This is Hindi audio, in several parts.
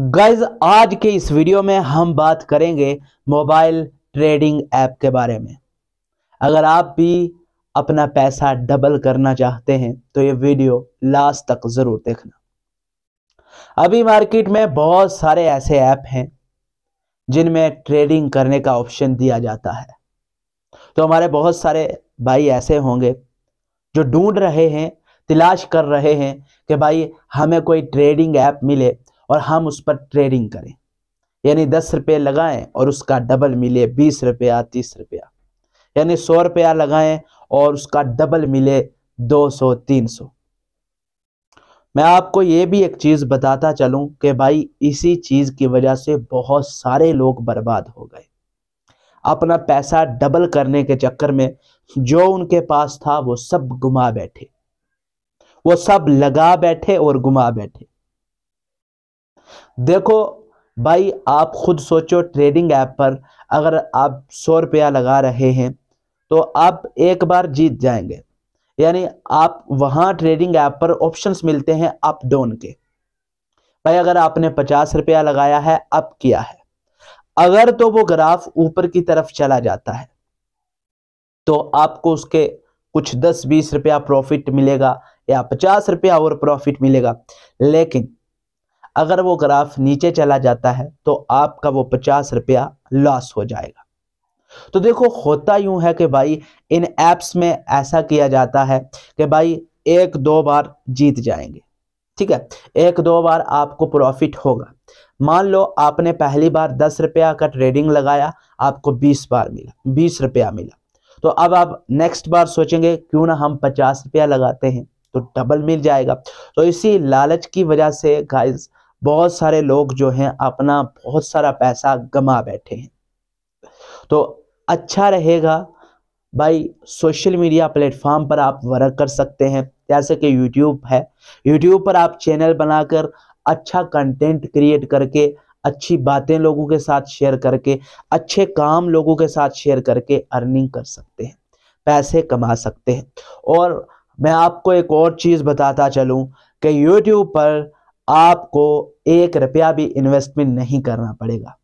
गाइज आज के इस वीडियो में हम बात करेंगे मोबाइल ट्रेडिंग ऐप के बारे में अगर आप भी अपना पैसा डबल करना चाहते हैं तो ये वीडियो लास्ट तक ज़रूर देखना अभी मार्केट में बहुत सारे ऐसे ऐप हैं जिनमें ट्रेडिंग करने का ऑप्शन दिया जाता है तो हमारे बहुत सारे भाई ऐसे होंगे जो ढूंढ रहे हैं तलाश कर रहे हैं कि भाई हमें कोई ट्रेडिंग ऐप मिले और हम उस पर ट्रेडिंग करें यानी दस रुपये लगाएं और उसका डबल मिले बीस रुपया तीस रुपया यानी सौ रुपया लगाएं और उसका डबल मिले दो सौ तीन सौ मैं आपको ये भी एक चीज़ बताता चलूं कि भाई इसी चीज़ की वजह से बहुत सारे लोग बर्बाद हो गए अपना पैसा डबल करने के चक्कर में जो उनके पास था वो सब गुमा बैठे वो सब लगा बैठे और गुमा बैठे देखो भाई आप खुद सोचो ट्रेडिंग ऐप पर अगर आप सौ रुपया लगा रहे हैं तो आप एक बार जीत जाएंगे यानी आप वहां ट्रेडिंग ऐप पर ऑप्शंस मिलते हैं अप डाउन के भाई अगर आपने पचास रुपया लगाया है अप किया है अगर तो वो ग्राफ ऊपर की तरफ चला जाता है तो आपको उसके कुछ दस बीस रुपया प्रॉफिट मिलेगा या पचास रुपया और प्रॉफिट मिलेगा लेकिन अगर वो ग्राफ नीचे चला जाता है तो आपका वो पचास रुपया लॉस हो जाएगा तो देखो होता यूं है कि भाई इन ऐप्स में ऐसा किया जाता है कि भाई एक दो बार जीत जाएंगे ठीक है एक दो बार आपको प्रॉफिट होगा मान लो आपने पहली बार दस रुपया का ट्रेडिंग लगाया आपको बीस बार मिला बीस रुपया मिला तो अब आप नेक्स्ट बार सोचेंगे क्यों ना हम पचास रुपया लगाते हैं तो डबल मिल जाएगा तो इसी लालच की वजह से गाइस बहुत सारे लोग जो हैं अपना बहुत सारा पैसा गमा बैठे हैं तो अच्छा रहेगा भाई सोशल मीडिया प्लेटफॉर्म पर आप वर्क कर सकते हैं जैसे कि यूट्यूब है यूट्यूब पर आप चैनल बनाकर अच्छा कंटेंट क्रिएट करके अच्छी बातें लोगों के साथ शेयर करके अच्छे काम लोगों के साथ शेयर करके अर्निंग कर सकते हैं पैसे कमा सकते हैं और मैं आपको एक और चीज़ बताता चलूँ कि यूट्यूब पर आपको एक रुपया भी इन्वेस्टमेंट नहीं करना पड़ेगा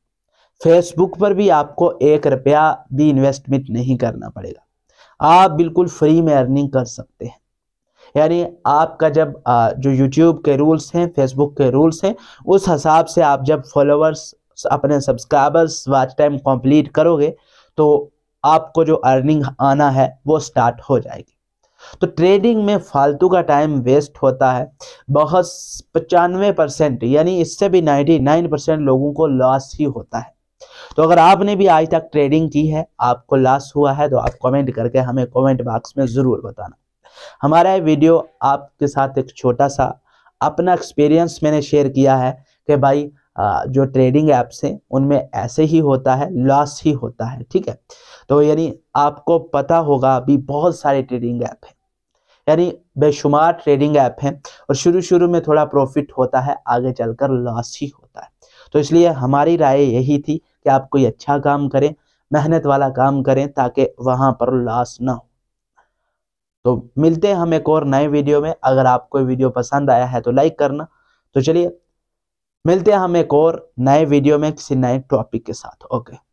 फेसबुक पर भी आपको एक रुपया भी इन्वेस्टमेंट नहीं करना पड़ेगा आप बिल्कुल फ्री में अर्निंग कर सकते हैं यानी आपका जब जो यूट्यूब के रूल्स हैं फेसबुक के रूल्स हैं उस हिसाब से आप जब फॉलोअर्स अपने सब्सक्राइबर्स वाच टाइम कंप्लीट करोगे तो आपको जो अर्निंग आना है वो स्टार्ट हो जाएगी तो ट्रेडिंग में फालतू का टाइम वेस्ट होता है बहुत पचानवे परसेंट यानी इससे भी नाइन्टी नाइन परसेंट लोगों को लॉस ही होता है तो अगर आपने भी आज तक ट्रेडिंग की है आपको लॉस हुआ है तो आप कमेंट करके हमें कमेंट बॉक्स में ज़रूर बताना हमारा ये वीडियो आपके साथ एक छोटा सा अपना एक्सपीरियंस मैंने शेयर किया है कि भाई जो ट्रेडिंग ऐप्स हैं उनमें ऐसे ही होता है लॉस ही होता है ठीक है तो यानी आपको पता होगा अभी बहुत सारे ट्रेडिंग ऐप हैं यानी बेशुमार ट्रेडिंग ऐप हैं और शुरू शुरू में थोड़ा प्रॉफिट होता है आगे चलकर लॉस ही होता है तो इसलिए हमारी राय यही थी कि आप कोई अच्छा काम करें मेहनत वाला काम करें ताकि वहाँ पर लॉस ना हो तो मिलते हैं हम एक और नए वीडियो में अगर आपको वीडियो पसंद आया है तो लाइक करना तो चलिए मिलते हैं हम एक और नए वीडियो में किसी नए टॉपिक के साथ ओके